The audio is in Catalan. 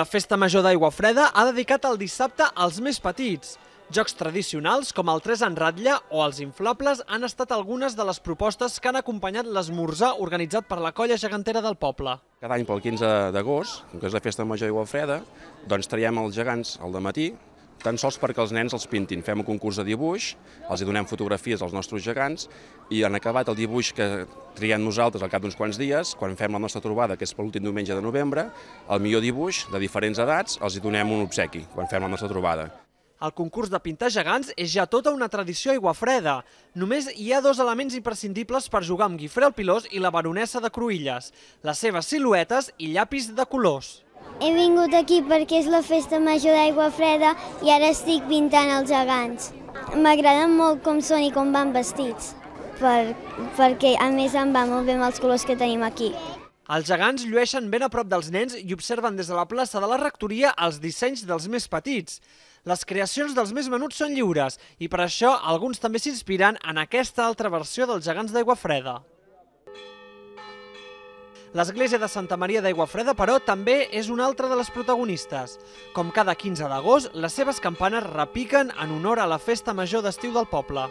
La Festa Major d'Aigua Freda ha dedicat el dissabte als més petits. Jocs tradicionals com el 3 en ratlla o els inflables han estat algunes de les propostes que han acompanyat l'esmorzar organitzat per la colla gegantera del poble. Cada any pel 15 d'agost, que és la Festa Major d'Aigua Freda, doncs traiem els gegants al matí tan sols perquè els nens els pintin. Fem un concurs de dibuix, els hi donem fotografies als nostres gegants i han acabat el dibuix que triem nosaltres al cap d'uns quants dies, quan fem la nostra trobada, que és per l'últim diumenge de novembre, el millor dibuix de diferents edats els hi donem un obsequi quan fem la nostra trobada. El concurs de pintar gegants és ja tota una tradició aigua freda. Només hi ha dos elements imprescindibles per jugar amb Guifré el Pilós i la baronessa de Cruïlles, les seves siluetes i llapis de colors. He vingut aquí perquè és la festa major d'aigua freda i ara estic pintant els gegants. M'agraden molt com són i com van vestits, per, perquè a més em va molt bé amb els colors que tenim aquí. Els gegants llueixen ben a prop dels nens i observen des de la plaça de la rectoria els dissenys dels més petits. Les creacions dels més menuts són lliures i per això alguns també s'inspiren en aquesta altra versió dels gegants d'aigua freda. L'església de Santa Maria d'Aiguafreda, però, també és una altra de les protagonistes. Com cada 15 d'agost, les seves campanes repiquen en honor a la festa major d'estiu del poble.